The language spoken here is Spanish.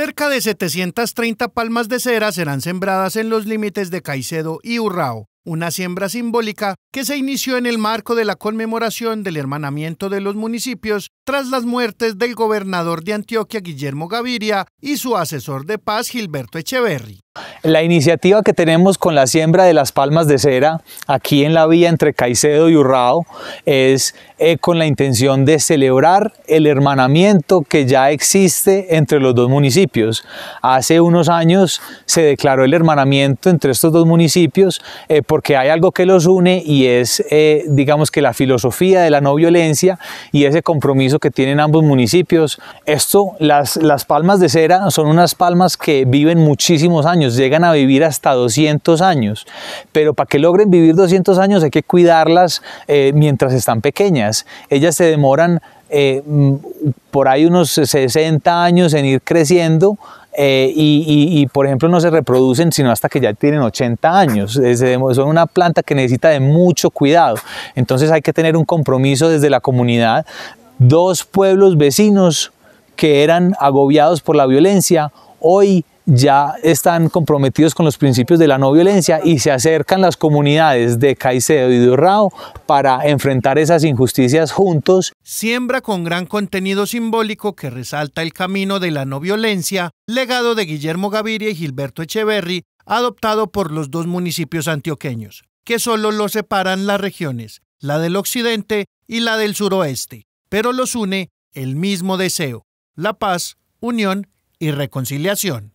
Cerca de 730 palmas de cera serán sembradas en los límites de Caicedo y Urrao, una siembra simbólica que se inició en el marco de la conmemoración del hermanamiento de los municipios tras las muertes del gobernador de Antioquia Guillermo Gaviria y su asesor de paz Gilberto Echeverri. La iniciativa que tenemos con la siembra de las palmas de cera aquí en la vía entre Caicedo y Urrao es eh, con la intención de celebrar el hermanamiento que ya existe entre los dos municipios. Hace unos años se declaró el hermanamiento entre estos dos municipios eh, porque hay algo que los une y es, eh, digamos que la filosofía de la no violencia y ese compromiso que tienen ambos municipios. Esto, las, las palmas de cera son unas palmas que viven muchísimos años, llegan a vivir hasta 200 años, pero para que logren vivir 200 años hay que cuidarlas eh, mientras están pequeñas. Ellas se demoran eh, mm, por ahí unos 60 años en ir creciendo eh, y, por ejemplo no se reproducen sino hasta que ya tienen 80 años. son una planta que necesita de mucho cuidado. Entonces hay que tener un compromiso desde la comunidad. Dos pueblos vecinos que eran agobiados por la violencia, hoy ya están comprometidos con los principios de la no violencia y se acercan las comunidades de Caicedo y de para enfrentar esas injusticias juntos. Siembra con gran contenido simbólico que resalta el camino de la no violencia, legado de Guillermo Gaviria y Gilberto Echeverri, adoptado por los dos municipios antioqueños, que solo los separan las regiones, la del occidente y la del suroeste, pero los une el mismo deseo, la paz, unión y reconciliación.